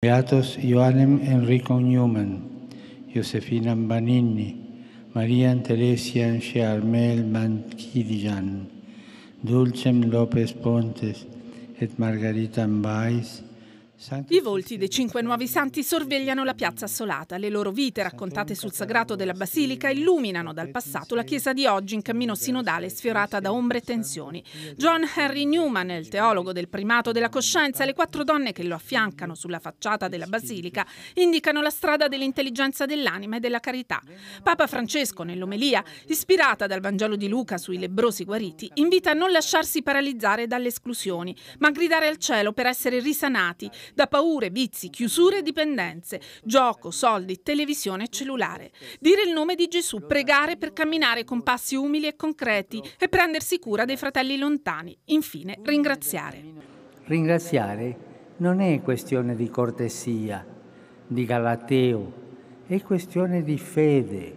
Beatos Ioannem Enrico Newman, Josefina Banini, Maria Teresia Sciarmel Manchidian, Dulcem López Pontes et Margarita Mbais, i volti dei cinque nuovi santi sorvegliano la piazza assolata. Le loro vite, raccontate sul sagrato della basilica, illuminano dal passato la chiesa di oggi in cammino sinodale sfiorata da ombre e tensioni. John Henry Newman, il teologo del primato della coscienza, e le quattro donne che lo affiancano sulla facciata della basilica indicano la strada dell'intelligenza dell'anima e della carità. Papa Francesco, nell'omelia, ispirata dal Vangelo di Luca sui lebrosi guariti, invita a non lasciarsi paralizzare dalle esclusioni, ma a gridare al cielo per essere risanati da paure, vizi, chiusure e dipendenze, gioco, soldi, televisione e cellulare. Dire il nome di Gesù, pregare per camminare con passi umili e concreti e prendersi cura dei fratelli lontani. Infine, ringraziare. Ringraziare non è questione di cortesia, di galateo, è questione di fede.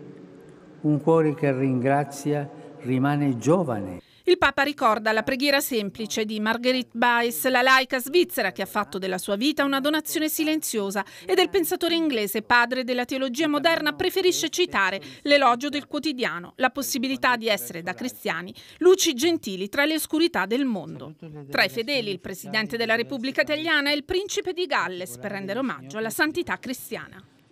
Un cuore che ringrazia rimane giovane. Il Papa ricorda la preghiera semplice di Marguerite Baes, la laica svizzera che ha fatto della sua vita una donazione silenziosa e del pensatore inglese, padre della teologia moderna, preferisce citare l'elogio del quotidiano, la possibilità di essere da cristiani luci gentili tra le oscurità del mondo. Tra i fedeli il Presidente della Repubblica Italiana e il Principe di Galles per rendere omaggio alla santità cristiana.